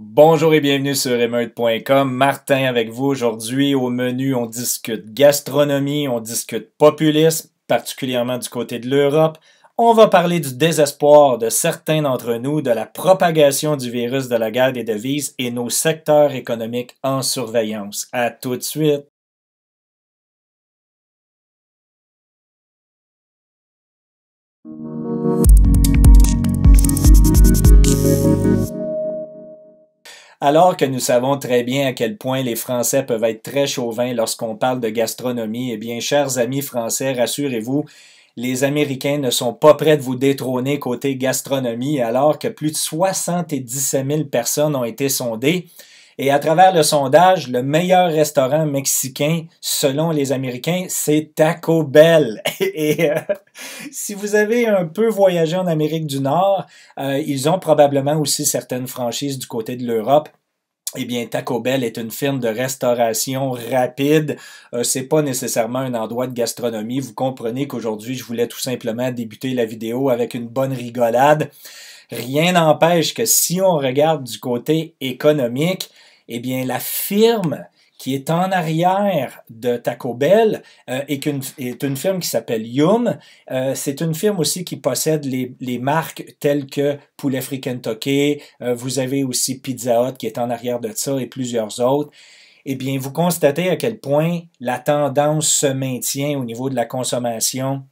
Bonjour et bienvenue sur emeute.com. Martin avec vous aujourd'hui. Au menu, on discute gastronomie, on discute populisme, particulièrement du côté de l'Europe. On va parler du désespoir de certains d'entre nous, de la propagation du virus de la guerre des devises et nos secteurs économiques en surveillance. À tout de suite. Alors que nous savons très bien à quel point les Français peuvent être très chauvins lorsqu'on parle de gastronomie, eh bien, chers amis français, rassurez-vous, les Américains ne sont pas prêts de vous détrôner côté gastronomie alors que plus de 77 000 personnes ont été sondées. Et à travers le sondage, le meilleur restaurant mexicain, selon les Américains, c'est Taco Bell. Et euh, si vous avez un peu voyagé en Amérique du Nord, euh, ils ont probablement aussi certaines franchises du côté de l'Europe. Eh bien, Taco Bell est une firme de restauration rapide. Euh, c'est pas nécessairement un endroit de gastronomie. Vous comprenez qu'aujourd'hui, je voulais tout simplement débuter la vidéo avec une bonne rigolade. Rien n'empêche que si on regarde du côté économique, eh bien la firme qui est en arrière de Taco Bell euh, et une, est une firme qui s'appelle Yum. Euh, c'est une firme aussi qui possède les, les marques telles que Poulet Free Kentucky. Euh, vous avez aussi Pizza Hut qui est en arrière de ça et plusieurs autres. Eh bien, vous constatez à quel point la tendance se maintient au niveau de la consommation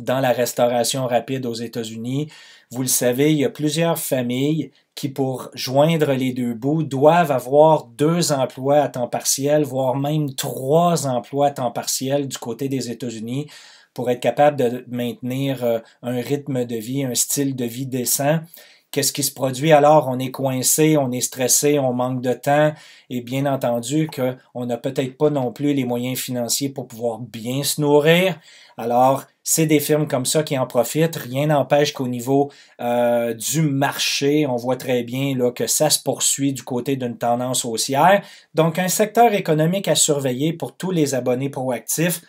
dans la restauration rapide aux États-Unis. Vous le savez, il y a plusieurs familles qui, pour joindre les deux bouts, doivent avoir deux emplois à temps partiel, voire même trois emplois à temps partiel du côté des États-Unis pour être capable de maintenir euh, un rythme de vie, un style de vie décent. Qu'est-ce qui se produit alors? On est coincé, on est stressé, on manque de temps et bien entendu qu'on n'a peut-être pas non plus les moyens financiers pour pouvoir bien se nourrir. Alors, c'est des firmes comme ça qui en profitent. Rien n'empêche qu'au niveau euh, du marché, on voit très bien là, que ça se poursuit du côté d'une tendance haussière. Donc, un secteur économique à surveiller pour tous les abonnés proactifs.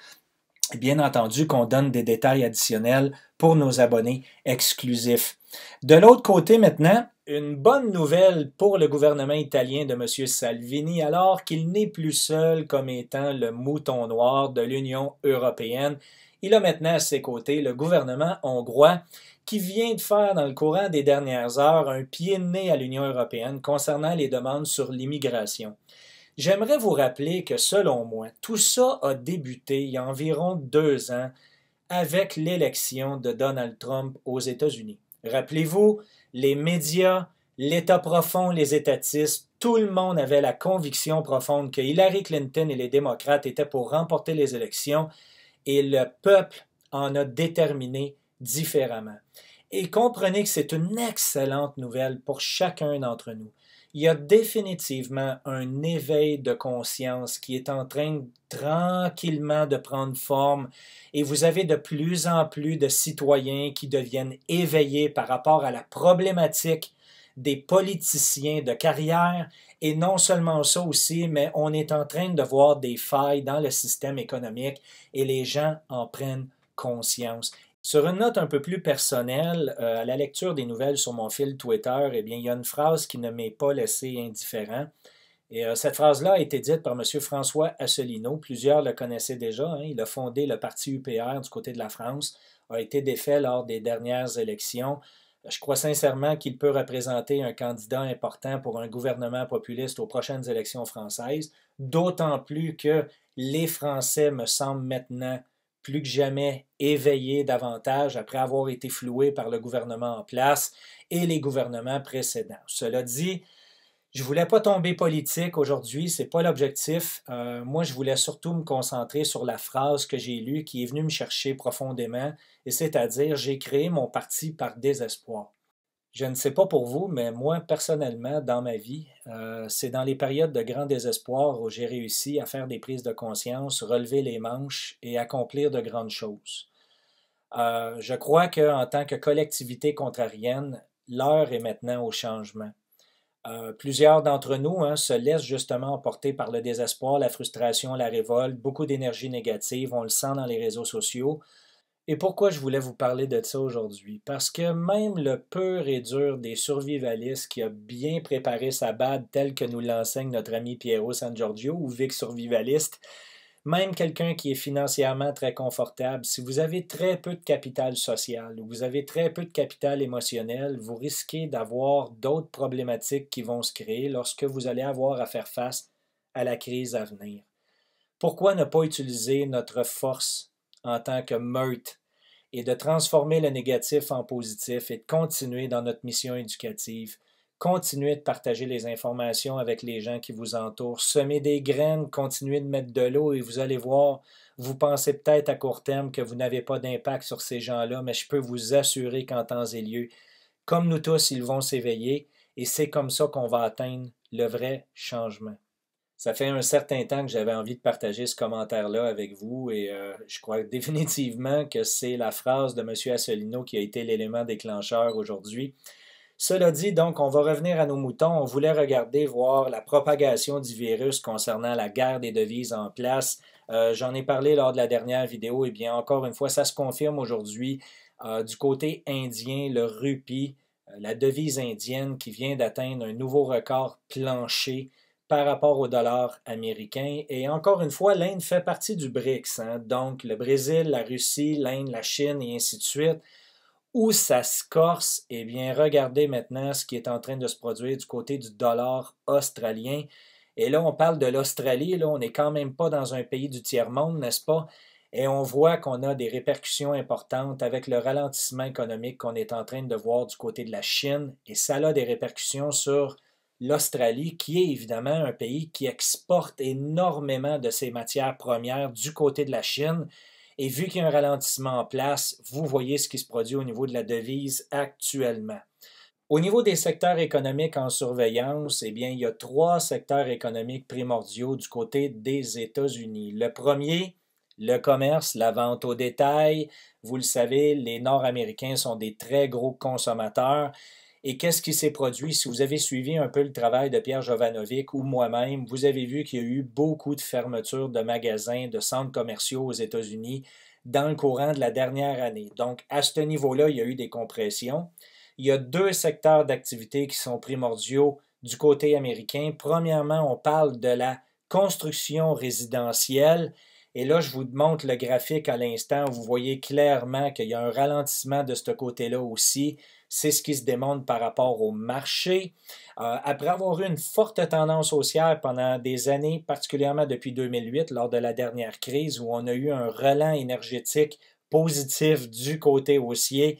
Bien entendu qu'on donne des détails additionnels pour nos abonnés exclusifs. De l'autre côté maintenant, une bonne nouvelle pour le gouvernement italien de M. Salvini alors qu'il n'est plus seul comme étant le mouton noir de l'Union européenne. Il a maintenant à ses côtés le gouvernement hongrois qui vient de faire dans le courant des dernières heures un pied de nez à l'Union européenne concernant les demandes sur l'immigration. J'aimerais vous rappeler que selon moi, tout ça a débuté il y a environ deux ans avec l'élection de Donald Trump aux États-Unis. Rappelez-vous, les médias, l'État profond, les étatistes, tout le monde avait la conviction profonde que Hillary Clinton et les démocrates étaient pour remporter les élections et le peuple en a déterminé différemment. Et comprenez que c'est une excellente nouvelle pour chacun d'entre nous il y a définitivement un éveil de conscience qui est en train tranquillement de prendre forme et vous avez de plus en plus de citoyens qui deviennent éveillés par rapport à la problématique des politiciens de carrière et non seulement ça aussi, mais on est en train de voir des failles dans le système économique et les gens en prennent conscience. Sur une note un peu plus personnelle, euh, à la lecture des nouvelles sur mon fil Twitter, eh bien, il y a une phrase qui ne m'est pas laissée indifférent. Et euh, cette phrase-là a été dite par M. François Asselineau. Plusieurs le connaissaient déjà. Hein. Il a fondé le parti UPR du côté de la France, a été défait lors des dernières élections. Je crois sincèrement qu'il peut représenter un candidat important pour un gouvernement populiste aux prochaines élections françaises, d'autant plus que les Français me semblent maintenant plus que jamais éveillé davantage après avoir été floué par le gouvernement en place et les gouvernements précédents. Cela dit, je voulais pas tomber politique aujourd'hui, c'est pas l'objectif. Euh, moi, je voulais surtout me concentrer sur la phrase que j'ai lue qui est venue me chercher profondément, et c'est-à-dire j'ai créé mon parti par désespoir. Je ne sais pas pour vous, mais moi, personnellement, dans ma vie, euh, c'est dans les périodes de grand désespoir où j'ai réussi à faire des prises de conscience, relever les manches et accomplir de grandes choses. Euh, je crois qu'en tant que collectivité contrarienne, l'heure est maintenant au changement. Euh, plusieurs d'entre nous hein, se laissent justement emporter par le désespoir, la frustration, la révolte, beaucoup d'énergie négative, on le sent dans les réseaux sociaux, et pourquoi je voulais vous parler de ça aujourd'hui? Parce que même le pur et dur des survivalistes qui a bien préparé sa bad tel que nous l'enseigne notre ami Piero San Giorgio ou Vic Survivaliste, même quelqu'un qui est financièrement très confortable, si vous avez très peu de capital social ou vous avez très peu de capital émotionnel, vous risquez d'avoir d'autres problématiques qui vont se créer lorsque vous allez avoir à faire face à la crise à venir. Pourquoi ne pas utiliser notre force en tant que meute et de transformer le négatif en positif et de continuer dans notre mission éducative. continuer de partager les informations avec les gens qui vous entourent. semer des graines, continuez de mettre de l'eau et vous allez voir, vous pensez peut-être à court terme que vous n'avez pas d'impact sur ces gens-là, mais je peux vous assurer qu'en temps et lieu, comme nous tous, ils vont s'éveiller et c'est comme ça qu'on va atteindre le vrai changement ça fait un certain temps que j'avais envie de partager ce commentaire-là avec vous et euh, je crois définitivement que c'est la phrase de M. Asselineau qui a été l'élément déclencheur aujourd'hui. Cela dit, donc, on va revenir à nos moutons. On voulait regarder, voir la propagation du virus concernant la guerre des devises en place. Euh, j'en ai parlé lors de la dernière vidéo. Et eh bien, encore une fois, ça se confirme aujourd'hui. Euh, du côté indien, le RUPI, la devise indienne qui vient d'atteindre un nouveau record plancher par rapport au dollar américain. Et encore une fois, l'Inde fait partie du BRICS, hein. donc le Brésil, la Russie, l'Inde, la Chine et ainsi de suite. Où ça se corse, eh bien, regardez maintenant ce qui est en train de se produire du côté du dollar australien. Et là, on parle de l'Australie, là, on n'est quand même pas dans un pays du tiers-monde, n'est-ce pas? Et on voit qu'on a des répercussions importantes avec le ralentissement économique qu'on est en train de voir du côté de la Chine, et ça a des répercussions sur l'Australie, qui est évidemment un pays qui exporte énormément de ses matières premières du côté de la Chine. Et vu qu'il y a un ralentissement en place, vous voyez ce qui se produit au niveau de la devise actuellement. Au niveau des secteurs économiques en surveillance, eh bien, il y a trois secteurs économiques primordiaux du côté des États-Unis. Le premier, le commerce, la vente au détail. Vous le savez, les Nord-Américains sont des très gros consommateurs et qu'est-ce qui s'est produit? Si vous avez suivi un peu le travail de Pierre Jovanovic ou moi-même, vous avez vu qu'il y a eu beaucoup de fermetures de magasins, de centres commerciaux aux États-Unis dans le courant de la dernière année. Donc, à ce niveau-là, il y a eu des compressions. Il y a deux secteurs d'activité qui sont primordiaux du côté américain. Premièrement, on parle de la construction résidentielle et là, je vous montre le graphique à l'instant. Vous voyez clairement qu'il y a un ralentissement de ce côté-là aussi. C'est ce qui se démontre par rapport au marché. Euh, après avoir eu une forte tendance haussière pendant des années, particulièrement depuis 2008, lors de la dernière crise, où on a eu un relent énergétique positif du côté haussier,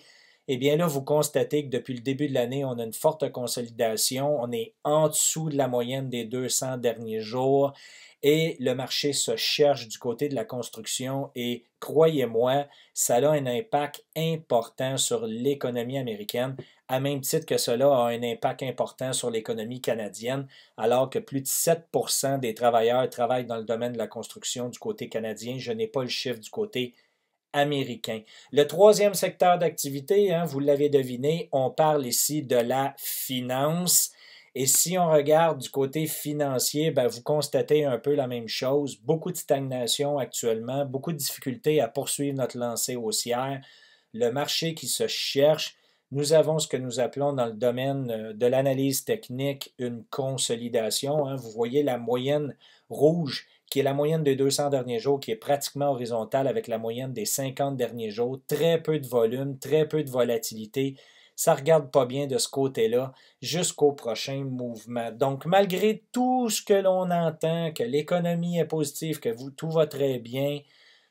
eh bien là, vous constatez que depuis le début de l'année, on a une forte consolidation. On est en dessous de la moyenne des 200 derniers jours et le marché se cherche du côté de la construction et croyez-moi, ça a un impact important sur l'économie américaine, à même titre que cela a un impact important sur l'économie canadienne, alors que plus de 7% des travailleurs travaillent dans le domaine de la construction du côté canadien. Je n'ai pas le chiffre du côté américain. Le troisième secteur d'activité, hein, vous l'avez deviné, on parle ici de la finance. Et si on regarde du côté financier, ben, vous constatez un peu la même chose. Beaucoup de stagnation actuellement, beaucoup de difficultés à poursuivre notre lancée haussière. Le marché qui se cherche. Nous avons ce que nous appelons dans le domaine euh, de l'analyse technique une consolidation. Hein. Vous voyez la moyenne rouge qui est la moyenne des 200 derniers jours, qui est pratiquement horizontale avec la moyenne des 50 derniers jours. Très peu de volume, très peu de volatilité. Ça ne regarde pas bien de ce côté-là jusqu'au prochain mouvement. Donc, malgré tout ce que l'on entend, que l'économie est positive, que tout va très bien,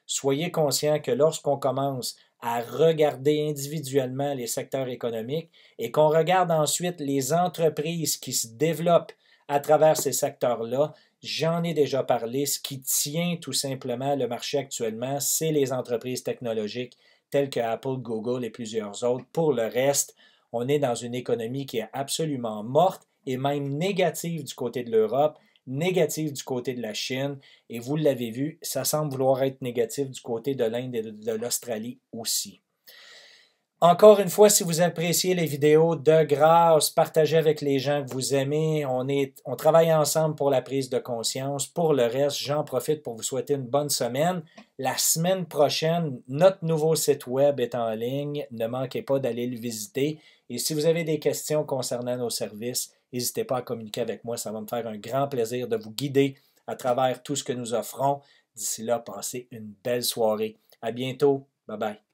soyez conscient que lorsqu'on commence à regarder individuellement les secteurs économiques et qu'on regarde ensuite les entreprises qui se développent, à travers ces secteurs-là. J'en ai déjà parlé. Ce qui tient tout simplement le marché actuellement, c'est les entreprises technologiques telles que Apple, Google et plusieurs autres. Pour le reste, on est dans une économie qui est absolument morte et même négative du côté de l'Europe, négative du côté de la Chine. Et vous l'avez vu, ça semble vouloir être négatif du côté de l'Inde et de l'Australie aussi. Encore une fois, si vous appréciez les vidéos, de grâce, partagez avec les gens que vous aimez. On, est, on travaille ensemble pour la prise de conscience. Pour le reste, j'en profite pour vous souhaiter une bonne semaine. La semaine prochaine, notre nouveau site web est en ligne. Ne manquez pas d'aller le visiter. Et si vous avez des questions concernant nos services, n'hésitez pas à communiquer avec moi. Ça va me faire un grand plaisir de vous guider à travers tout ce que nous offrons. D'ici là, passez une belle soirée. À bientôt. Bye bye.